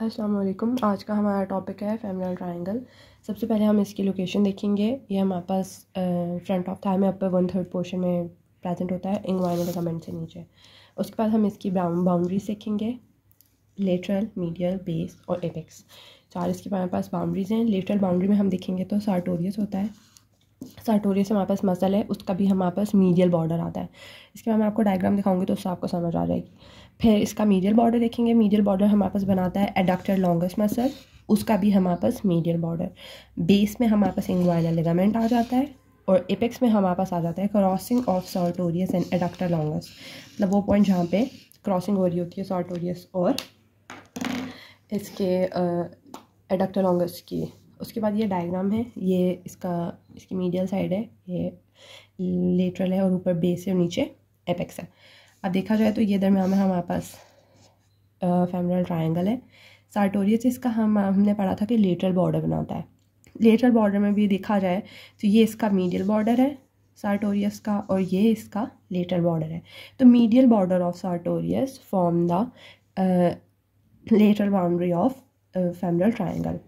असलम आज का हमारा टॉपिक है फेमरल ट्रायंगल सबसे पहले हम इसकी लोकेशन देखेंगे ये हमारे पास फ्रंट ऑफ थाई में अपर वन थर्ड पोर्शन में प्रेजेंट होता है इंग्वाइन लिगामेंट से नीचे उसके बाद हम इसकी बाउंड्रीज देखेंगे लेटरल मीडियल बेस और एपेक्स चार इसके हमारे पास बाउंड्रीज हैं लेटरल बाउंड्री में हम देखेंगे तो सार्टोरियस होता है सार्टोरियस हमारे पास मसल है उसका भी हमारे पास मीडियल बॉर्डर आता है इसके बाद मैं आपको डायग्राम दिखाऊंगी तो उससे आपको समझ आ जाएगी फिर इसका मीडियल बॉर्डर देखेंगे मीडियल बॉर्डर हमारे पास बनाता है एडक्टर लॉन्गेस्ट मसल उसका भी हमारे पास मीडियल बॉर्डर बेस में हमारे पास इंग्वाइनल लिगामेंट आ जाता है और एपेक्स में हमारे पास आ जाता है crossing of sartorius and adductor longus मतलब वो पॉइंट जहाँ पे क्रॉसिंग हो रही होती है सार्टोरियस और इसके एडक्टर लॉन्गस की उसके बाद ये डायग्राम है ये इसका इसकी मीडियल साइड है ये लेटरल है और ऊपर बेस है और नीचे एपेक्स है अब देखा जाए तो ये दरम्यान में हमारे पास फेमरल ट्राइंगल है सार्टोरियस इसका हम हमने पढ़ा था कि लेटरल बॉर्डर बनाता है लेटरल बॉर्डर में भी देखा जाए तो ये इसका मीडियल बॉर्डर है सार्टोरियस का और ये इसका लेटरल बॉर्डर है तो medial border of sartorius form the lateral boundary of femoral triangle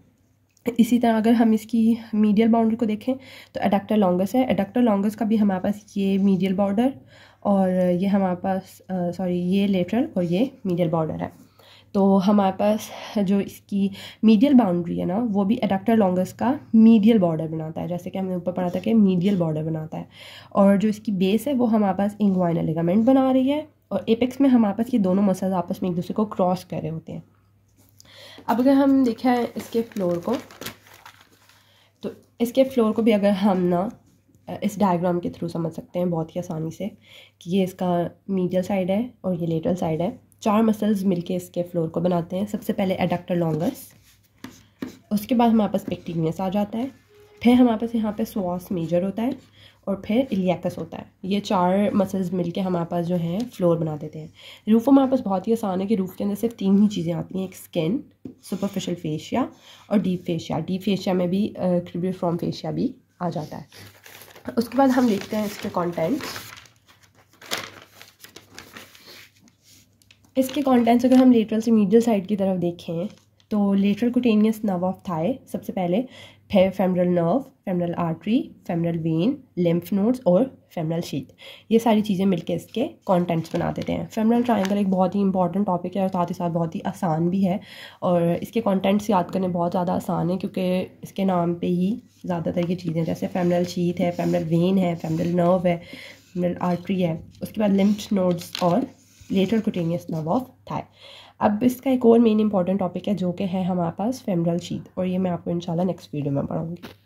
इसी तरह अगर हम इसकी मीडियल बाउंड्री को देखें तो एडक्टर लॉन्गस है एडक्टर लॉन्गस का भी हमारे पास ये मीडियल बॉर्डर और ये हमारे पास सॉरी ये लेटरल और ये मीडियल बॉर्डर है तो हमारे पास जो इसकी मीडियल बाउंड्री है ना वो भी एडक्टर लॉन्गस का मीडियल बॉर्डर बनाता है जैसे कि हमने ऊपर पढ़ा था कि मीडियल बॉर्डर बनाता है और जो इसकी बेस है वो हमारे पास इंग्वाइनल लिगामेंट बना रही है और एपेक्स में हमारे पास ये दोनों मसल्स आपस में एक दूसरे को क्रॉस कर रहे होते हैं अब अगर हम देखें इसके फ्लोर को तो इसके फ्लोर को भी अगर हम ना इस डायग्राम के थ्रू समझ सकते हैं बहुत ही आसानी से कि ये इसका मीडियल साइड है और ये लेटरल साइड है चार मसल्स मिलके इसके फ्लोर को बनाते हैं सबसे पहले एडक्टर लॉन्गस उसके बाद हमारे पास पेक्टिनियस आ जाता है फिर हमारे पास यहाँ पे स्वास मेजर होता है और फिर इलियाकस होता है ये चार मसल्स मिलके हमारे पास जो है फ्लोर बना देते हैं रूफ हमारे पास बहुत ही आसान है कि रूफ़ के अंदर सिर्फ तीन ही चीज़ें आती हैं एक स्किन सुपरफिशल फेशिया और डीप फेशिया डीप फेशिया में भी क्रिबियो फ्रॉम फेशिया भी आ जाता है उसके बाद हम देखते हैं इसके कॉन्टेंट्स इसके कॉन्टेंट्स अगर हम लेटरल से मीडियल साइड की तरफ देखें तो lateral cutaneous nerve of thigh सबसे पहले femoral nerve femoral artery femoral vein lymph nodes और फेमरल शीत ये सारी चीज़ें मिलकर इसके कंटेंट्स बना देते हैं फेमरल ट्रायंगल एक बहुत ही इंपॉर्टेंट टॉपिक है और साथ ही साथ बहुत ही आसान भी है और इसके कंटेंट्स याद करने बहुत ज़्यादा आसान है क्योंकि इसके नाम पे ही ज़्यादातर ये चीज़ें जैसे फेमरल शीत है फेमरल वेन है फेमरल नर्व है फेमरल आर्ट्री है उसके बाद लिम्फ नोड्स और lateral cutaneous nerve of thigh अब इसका एक और मेन इंपॉर्टेंट टॉपिक है जो कि है हमारे पास फेमरल शीत और ये मैं आपको इंशाल्लाह नेक्स्ट वीडियो में पढ़ाऊँगी